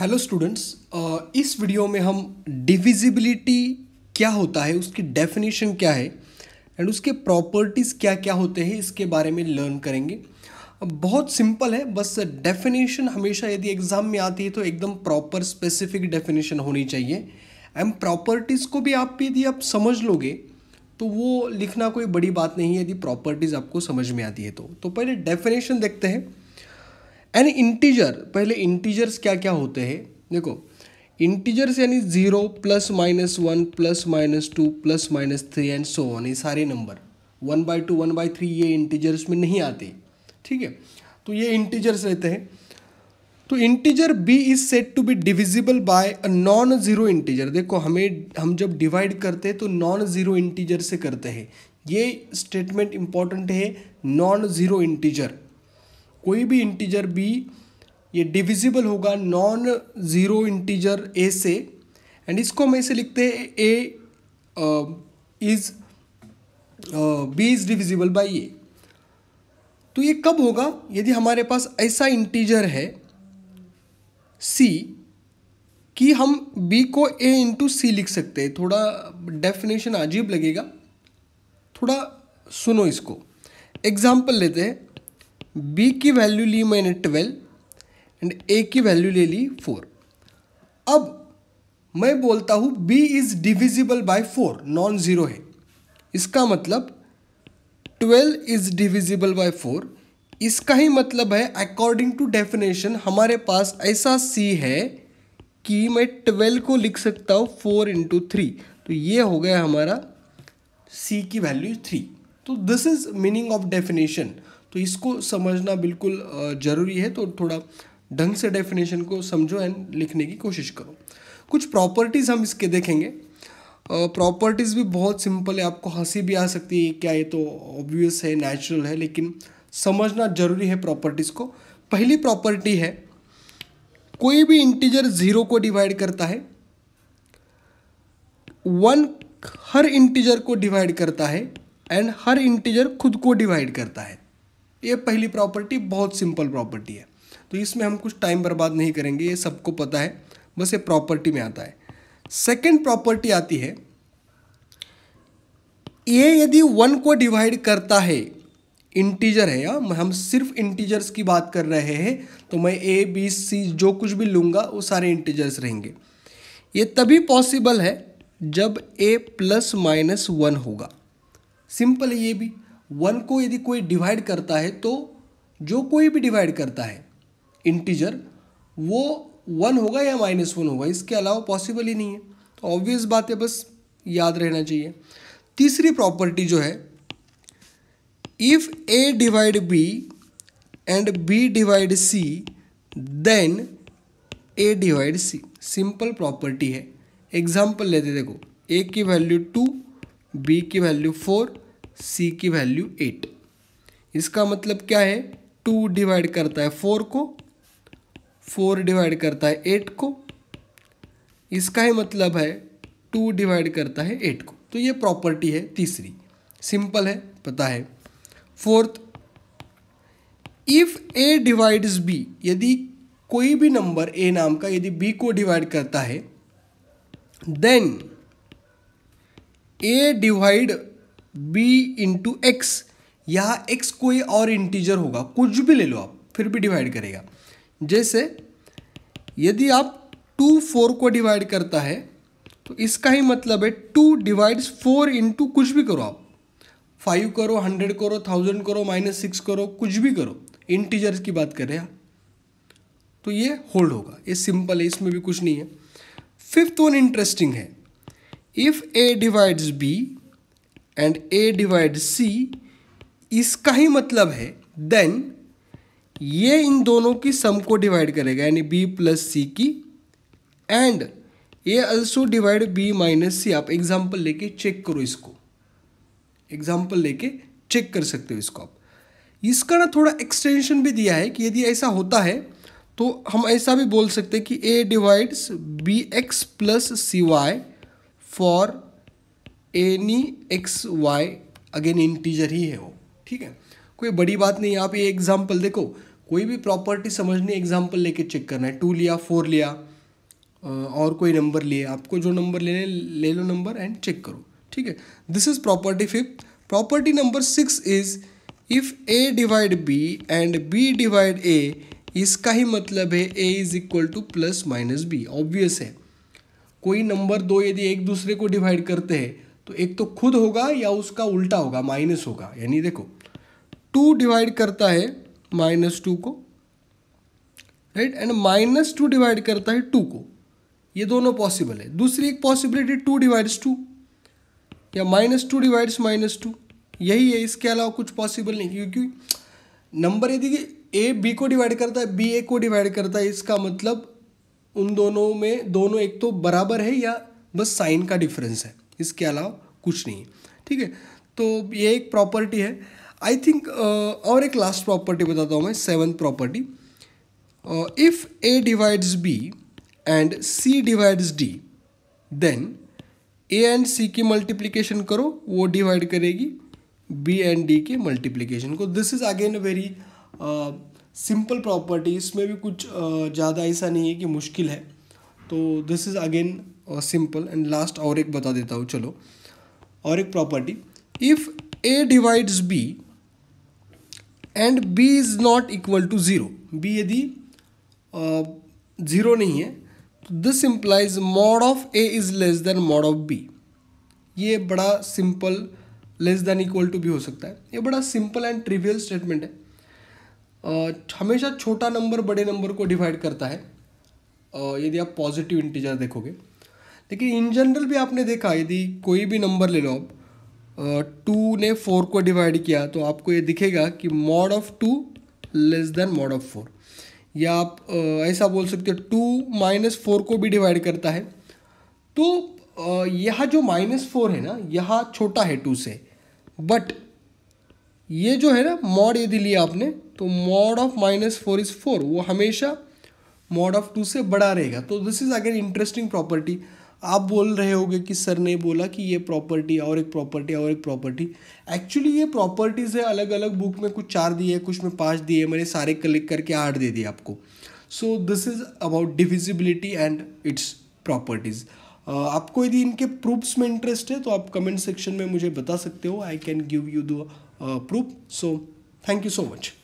hello students uh, इस video में हम डिविजिबिलिटी क्या होता है उसकी डेफिनेशन क्या है एंड उसके प्रॉपर्टीज़ क्या क्या होते हैं इसके बारे में लर्न करेंगे बहुत सिंपल है बस डेफिनेशन हमेशा यदि एग्ज़ाम में आती है तो एकदम प्रॉपर स्पेसिफिक डेफिनेशन होनी चाहिए एंड प्रॉपर्टीज़ को भी आप यदि आप समझ लोगे तो वो लिखना कोई बड़ी बात नहीं है यदि प्रॉपर्टीज़ आपको समझ में आती है तो, तो पहले डेफिनेशन देखते हैं एंड इंटीजर पहले इंटीजर्स क्या क्या होते हैं देखो इंटीजर्स यानी zero plus minus one plus minus two plus minus three and so on ये सारे number one by two one by three ये इंटीजर्स में नहीं आते ठीक है तो ये इंटीजर्स रहते हैं तो integer B is said to be divisible by a non zero integer देखो हमें हम जब डिवाइड करते हैं तो नॉन ज़ीरो इंटीजर से करते हैं ये स्टेटमेंट इंपॉर्टेंट है नॉन ज़ीरो इंटीजर कोई भी इंटीजर बी ये डिविजिबल होगा नॉन ज़ीरो इंटीजर ए से एंड इसको हम ऐसे लिखते हैं A is B is divisible by A तो ये कब होगा यदि हमारे पास ऐसा इंटीजर है सी कि हम बी को ए इंटू सी लिख सकते हैं थोड़ा डेफिनेशन अजीब लगेगा थोड़ा सुनो इसको एग्जाम्पल लेते हैं बी की वैल्यू ली मैंने ट्वेल्व एंड ए की वैल्यू ले ली फोर अब मैं बोलता हूँ B is divisible by four non zero है इसका मतलब twelve is divisible by four इसका ही मतलब है अकॉर्डिंग टू डेफिनेशन हमारे पास ऐसा सी है कि मैं ट्वेल्व को लिख सकता हूँ फोर इंटू थ्री तो ये हो गया हमारा सी की वैल्यू थ्री तो this is meaning of definition तो इसको समझना बिल्कुल ज़रूरी है तो थोड़ा ढंग से डेफिनेशन को समझो एंड लिखने की कोशिश करो कुछ प्रॉपर्टीज़ हम इसके देखेंगे प्रॉपर्टीज़ uh, भी बहुत सिंपल है आपको हंसी भी आ सकती है क्या ये तो ऑब्वियस है नेचुरल है लेकिन समझना जरूरी है प्रॉपर्टीज़ को पहली प्रॉपर्टी है कोई भी इंटीजर ज़ीरो को डिवाइड करता है वन हर इंटीजर को डिवाइड करता है एंड हर इंटीजर खुद को डिवाइड करता है ये पहली प्रॉपर्टी बहुत सिंपल प्रॉपर्टी है तो इसमें हम कुछ टाइम बर्बाद नहीं करेंगे ये सबको पता है बस ये प्रॉपर्टी में आता है सेकंड प्रॉपर्टी आती है ए यदि वन को डिवाइड करता है इंटीजर है या हम सिर्फ इंटीजर्स की बात कर रहे हैं तो मैं ए बी सी जो कुछ भी लूँगा वो सारे इंटीजर्स रहेंगे ये तभी पॉसिबल है जब ए प्लस माइनस वन होगा सिंपल है ये भी वन को यदि कोई डिवाइड करता है तो जो कोई भी डिवाइड करता है इंटीजर वो वन होगा या माइनस वन होगा इसके अलावा पॉसिबल ही नहीं है तो ऑब्वियस बात है बस याद रहना चाहिए तीसरी प्रॉपर्टी जो है if A divide B and B divide C then A divide C simple property है एग्जाम्पल लेते देखो ए की वैल्यू टू बी की वैल्यू फोर सी की वैल्यू एट इसका मतलब क्या है टू डिवाइड करता है फोर को फोर डिवाइड करता है एट को इसका ही मतलब है टू डिवाइड करता है एट को तो ये प्रॉपर्टी है तीसरी सिंपल है पता है fourth if A divides B यदि कोई भी नंबर ए नाम का यदि बी को डिवाइड करता है then A divide B into X यहाँ एक्स कोई और इंटीजर होगा कुछ भी ले लो आप फिर भी डिवाइड करेगा जैसे यदि आप टू फोर को डिवाइड करता है तो इसका ही मतलब है टू डिवाइड्स फोर इंटू कुछ भी करो आप फाइव करो हंड्रेड करो थाउजेंड करो माइनस सिक्स करो कुछ भी करो इंटीजर्स की बात कर रहे हैं तो ये होल्ड होगा ये सिंपल है इसमें भी कुछ नहीं है फिफ्थ वन इंटरेस्टिंग है if A divides B and A divide C इसका ही मतलब है देन ये इन दोनों की सम को डिवाइड करेगा यानी बी प्लस सी की and A also divide B minus C आप एग्जाम्पल लेके चेक करो इसको एग्जाम्पल लेके चेक कर सकते हो इसको आप इसका ना थोड़ा एक्सटेंशन भी दिया है कि यदि ऐसा होता है तो हम ऐसा भी बोल सकते हैं कि A divides B X plus C Y for any X Y again integer ही है वो ठीक है कोई बड़ी बात नहीं आप ये एग्जाम्पल देखो कोई भी प्रॉपर्टी समझनी एग्जाम्पल लेके चेक करना है टू लिया फोर लिया और कोई नंबर लिए आपको जो नंबर लेने ले लो नंबर एंड चेक करो ठीक है this is property fifth property number six is if A divide B and B divide A इसका ही मतलब है A is equal to plus minus B obvious है कोई नंबर दो यदि एक दूसरे को डिवाइड करते हैं तो एक तो खुद होगा या उसका उल्टा होगा माइनस होगा यानी देखो टू डिवाइड करता है माइनस टू को right and minus two divide करता है टू को ये दोनों पॉसिबल है दूसरी एक पॉसिबिलिटी टू डिवाइड्स टू या minus two divides minus two यही है इसके अलावा कुछ पॉसिबल नहीं क्योंकि नंबर यदि ए बी को डिवाइड करता है बी ए को डिवाइड करता है इसका मतलब उन दोनों में दोनों एक तो बराबर है या बस साइन का डिफरेंस है इसके अलावा कुछ नहीं ठीक है तो ये एक प्रॉपर्टी है आई थिंक uh, और एक लास्ट प्रॉपर्टी बताता हूँ मैं seven property if A divides B and C divides D then A and C की मल्टीप्लीकेशन करो वो डिवाइड करेगी बी एंड डी के मल्टीप्लीकेशन को this is again very simple property इसमें भी कुछ uh, ज़्यादा ऐसा नहीं है कि मुश्किल है तो this is again simple and last और एक बता देता हूँ चलो और एक property if A divides B and B is not equal to zero B यदि ज़ीरो नहीं है तो this implies mod of A is less than mod of B ये बड़ा simple less than equal to भी हो सकता है ये बड़ा सिंपल एंड ट्रिवियल स्टेटमेंट है uh, हमेशा छोटा नंबर बड़े नंबर को डिवाइड करता है uh, यदि आप पॉजिटिव इंटीजर देखोगे देखिए इन जनरल भी आपने देखा यदि कोई भी नंबर ले लो आप टू ने फोर को डिवाइड किया तो आपको ये दिखेगा कि mod of two less than mod of four या आप ऐसा बोल सकते हो टू माइनस फोर को भी डिवाइड करता है तो यह जो माइनस फोर है ना यह छोटा है टू से बट ये जो है ना मॉड यदि लिया आपने तो mod of minus four is four वो हमेशा मॉड ऑफ टू से बड़ा रहेगा तो this is again interesting property आप बोल रहे होगे कि सर ने बोला कि ये प्रॉपर्टी और एक प्रॉपर्टी और एक प्रॉपर्टी एक्चुअली ये प्रॉपर्टीज़ है अलग अलग बुक में कुछ चार दिए कुछ में पाँच दिए मैंने सारे कलेक्ट करके आठ दे दिए आपको so this is about divisibility and its properties आपको यदि इनके प्रूफ्स में इंटरेस्ट है तो आप कमेंट सेक्शन में मुझे बता सकते हो I can give you the proof so thank you so much